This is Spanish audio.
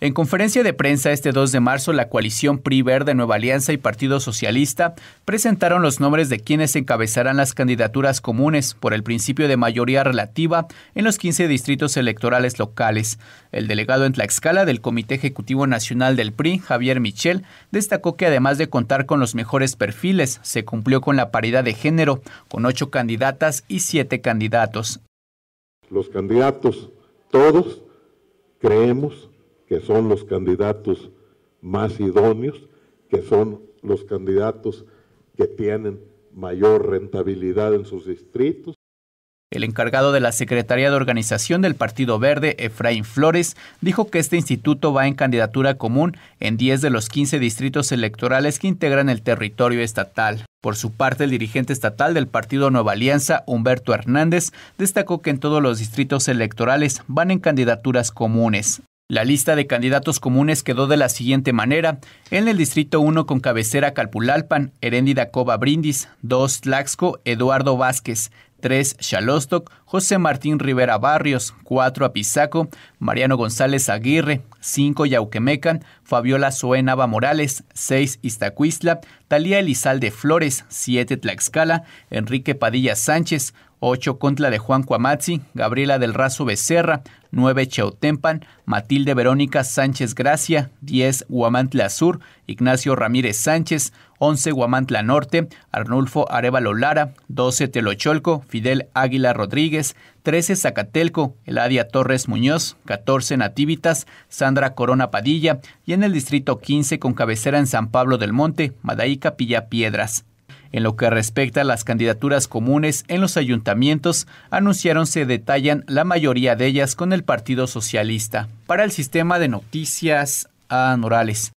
En conferencia de prensa este 2 de marzo, la coalición PRI Verde Nueva Alianza y Partido Socialista presentaron los nombres de quienes encabezarán las candidaturas comunes por el principio de mayoría relativa en los 15 distritos electorales locales. El delegado en Tlaxcala del Comité Ejecutivo Nacional del PRI, Javier Michel, destacó que además de contar con los mejores perfiles, se cumplió con la paridad de género, con ocho candidatas y siete candidatos. Los candidatos, todos creemos que son los candidatos más idóneos, que son los candidatos que tienen mayor rentabilidad en sus distritos. El encargado de la Secretaría de Organización del Partido Verde, Efraín Flores, dijo que este instituto va en candidatura común en 10 de los 15 distritos electorales que integran el territorio estatal. Por su parte, el dirigente estatal del Partido Nueva Alianza, Humberto Hernández, destacó que en todos los distritos electorales van en candidaturas comunes. La lista de candidatos comunes quedó de la siguiente manera. En el Distrito 1 con cabecera Calpulalpan, Heréndida Cova Brindis, 2 Tlaxco, Eduardo Vázquez, 3 Chalostoc, José Martín Rivera Barrios, 4 Apizaco, Mariano González Aguirre, 5 Yauquemecan, Fabiola Nava Morales, 6 Iztacuistla, Talía Elizalde Flores, 7 Tlaxcala, Enrique Padilla Sánchez, 8 Contla de Juan Cuamazzi, Gabriela del Razo Becerra, 9 Cheotempan, Matilde Verónica Sánchez Gracia, 10 Guamantla Sur, Ignacio Ramírez Sánchez, 11 Guamantla Norte, Arnulfo Arevalo Lara, 12 Telocholco, Fidel Águila Rodríguez, 13 Zacatelco, Eladia Torres Muñoz, 14 Nativitas, Sandra Corona Padilla y en el distrito 15 con cabecera en San Pablo del Monte, Madaí Capilla Piedras. En lo que respecta a las candidaturas comunes en los ayuntamientos, anunciaron se detallan la mayoría de ellas con el Partido Socialista. Para el sistema de noticias, Anorales.